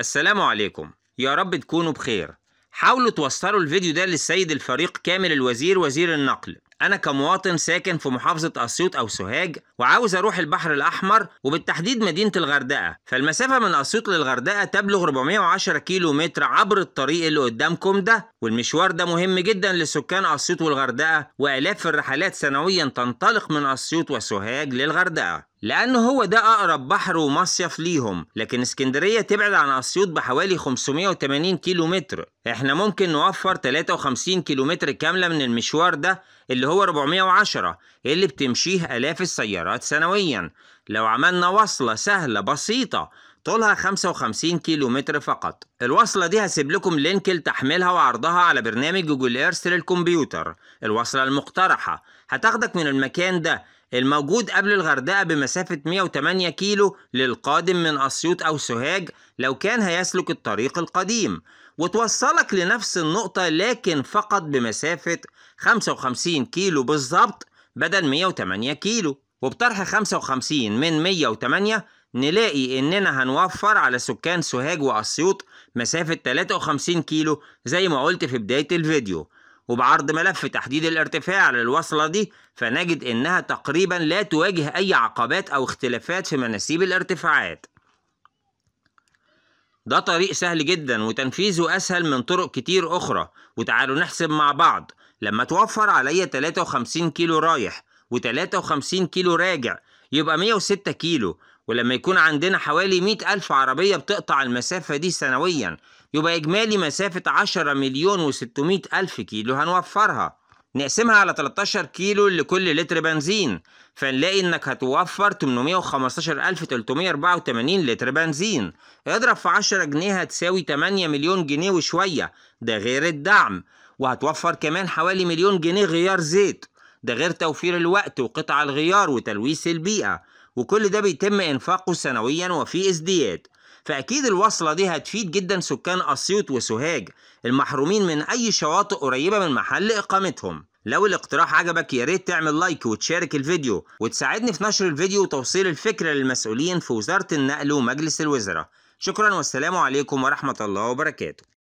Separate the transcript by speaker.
Speaker 1: السلام عليكم يا رب تكونوا بخير حاولوا توصلوا الفيديو ده للسيد الفريق كامل الوزير وزير النقل أنا كمواطن ساكن في محافظة أسيوط أو سوهاج وعاوز أروح البحر الأحمر وبالتحديد مدينة الغردقة فالمسافة من أسيوط للغردقة تبلغ 410 كيلو متر عبر الطريق اللي قدامكم ده والمشوار ده مهم جدا لسكان أسيوط والغردقة وآلاف الرحلات سنويا تنطلق من أسيوط وسوهاج للغردقة لأن هو ده أقرب بحر ومصيف ليهم لكن اسكندرية تبعد عن أسيوط بحوالي 580 كيلو متر احنا ممكن نوفر 53 كيلو متر كاملة من المشوار ده اللي هو 410 اللي بتمشيه آلاف السيارات سنويا لو عملنا وصلة سهلة بسيطة طولها 55 كيلو متر فقط الوصلة دي هسيب لكم لينك لتحميلها وعرضها على برنامج جوجل ايرث للكمبيوتر الوصلة المقترحة هتاخدك من المكان ده الموجود قبل الغردقة بمسافة 108 كيلو للقادم من أسيوط أو سوهاج لو كان هيسلك الطريق القديم وتوصلك لنفس النقطة لكن فقط بمسافة 55 كيلو بالظبط بدل 108 كيلو وبطرح 55 من 108 نلاقي إننا هنوفر على سكان سوهاج وأسيوط مسافة 53 كيلو زي ما قلت في بداية الفيديو وبعرض ملف تحديد الارتفاع للوصلة دي فنجد إنها تقريبا لا تواجه أي عقبات أو اختلافات في مناسيب الارتفاعات ده طريق سهل جدا وتنفيذه أسهل من طرق كتير أخرى وتعالوا نحسب مع بعض لما توفر عليا 53 كيلو رايح و53 كيلو راجع يبقى 106 كيلو ولما يكون عندنا حوالي مئة ألف عربية بتقطع المسافة دي سنويا يبقى إجمالي مسافة عشرة مليون وستمائة ألف كيلو هنوفرها نقسمها على 13 كيلو لكل لتر بنزين فنلاقي انك هتوفر 815384 لتر بنزين اضرب في 10 جنيه هتساوي 8 مليون جنيه وشوية ده غير الدعم وهتوفر كمان حوالي مليون جنيه غيار زيت ده غير توفير الوقت وقطع الغيار وتلويث البيئة وكل ده بيتم إنفاقه سنويا وفي ازدياد فأكيد الوصلة دي هتفيد جدا سكان أسيوط وسوهاج المحرومين من أي شواطئ قريبة من محل إقامتهم لو الاقتراح عجبك يا ريت تعمل لايك وتشارك الفيديو وتساعدني في نشر الفيديو وتوصيل الفكرة للمسؤولين في وزارة النقل ومجلس الوزراء شكرا والسلام عليكم ورحمة الله وبركاته